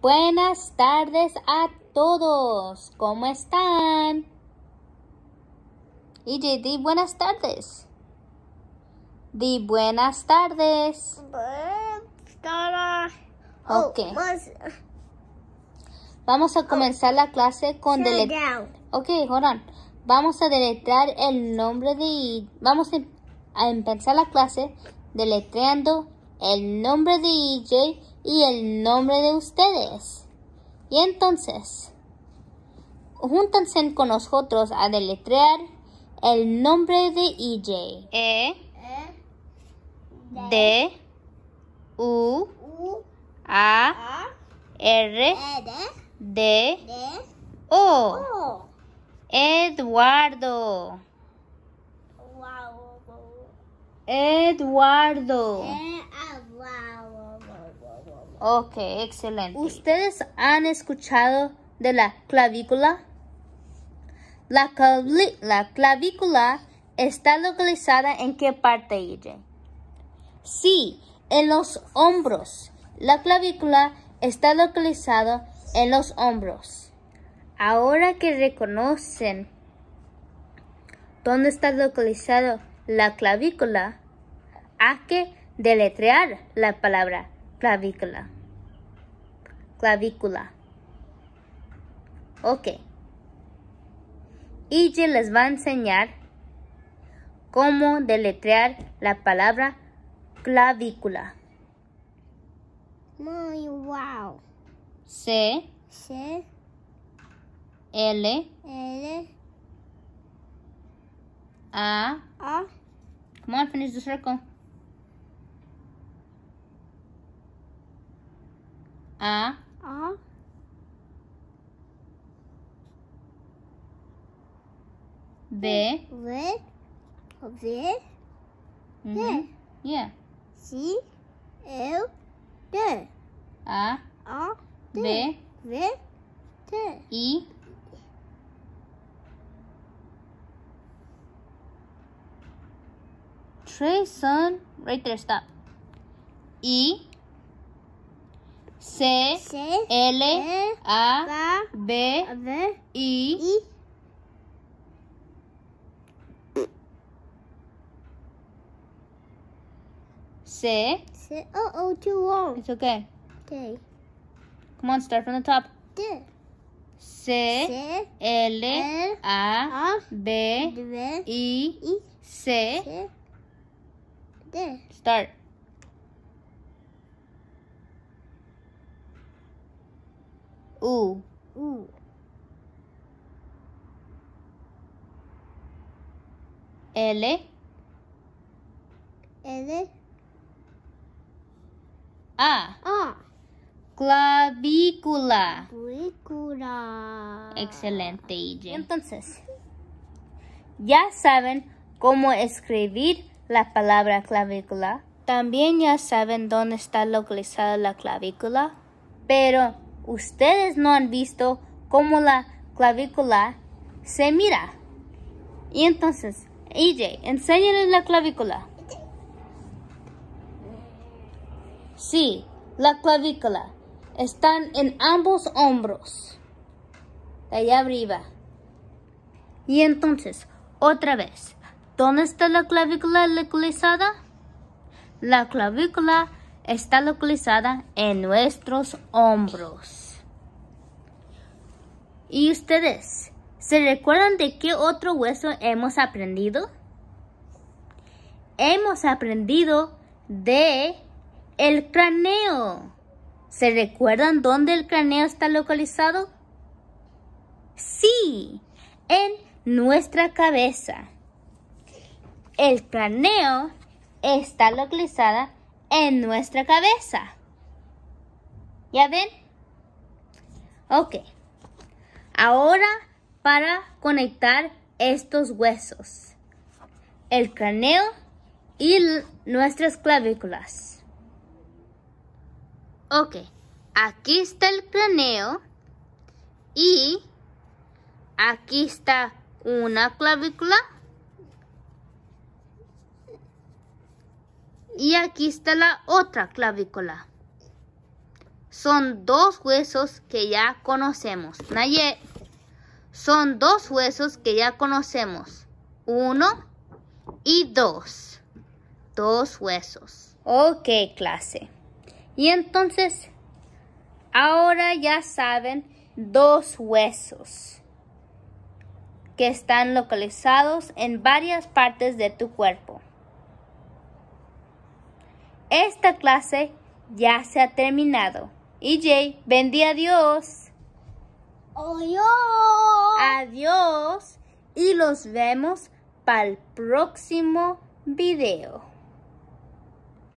Buenas tardes a todos. ¿Cómo están? Y di buenas tardes. Di buenas tardes. Buenas tardes. Oh, vamos a oh. comenzar la clase con deletrear. Ok, hold Vamos a deletrear el nombre de... Vamos em-, a empezar la clase deletreando el nombre de EJ y el nombre de ustedes. Y entonces, júntanse con nosotros a deletrear el nombre de EJ. E, D, U, A, R, D, O. Eduardo. Eduardo. Eh. Ok, excelente. ¿Ustedes han escuchado de la clavícula? La, clavícula está localizada en qué parte, e Sí, en los hombros. La clavícula está localizada en los hombros. Ahora que reconocen dónde está localizada la clavícula, hay que deletrear la palabra clavícula. Clavícula. Ok. Y les va a enseñar cómo deletrear la palabra clavícula. Muy wow. C. C. L. L. A. A. Come on, finish the circle. A. A. B. V. V. Mm -hmm. Yeah. C. L. D. A. A. D. V. V. D. I. Trey, son. Right there, stop. E. C, C L, L A B, B I, I C. C oh oh too long. It's okay. Okay. Come on, start from the top. D. C, C L, L A B, B I C. C D. Start. U. U. L. L. A. A. Clavícula. Clavícula. Excelente, Ije. Entonces, ya saben cómo escribir la palabra clavícula. También ya saben dónde está localizada la clavícula. Pero ustedes no han visto cómo la clavícula se mira. Y entonces, EJ, enséñale la clavícula. Sí, la clavícula. Están en ambos hombros. allá arriba. Y entonces, otra vez. ¿Dónde está la clavícula localizada? La clavícula está localizada en nuestros hombros. ¿Y ustedes? ¿Se recuerdan de qué otro hueso hemos aprendido? Hemos aprendido de el cráneo. ¿Se recuerdan dónde el cráneo está localizado? Sí, en nuestra cabeza. El cráneo está localizada en nuestra cabeza. ¿Ya ven? Ok. Ahora para conectar estos huesos. El cráneo y nuestras clavículas. Ok. Aquí está el cráneo. Y aquí está una clavícula y aquí está la otra clavícula. Son dos huesos que ya conocemos. Nayet, son dos huesos que ya conocemos. Uno y dos. Dos huesos. Ok, clase. Y entonces, ahora ya saben dos huesos que están localizados en varias partes de tu cuerpo. Esta clase ya se ha terminado. EJ, bendí a Dios. Adiós. Adiós. Y los vemos para el próximo video.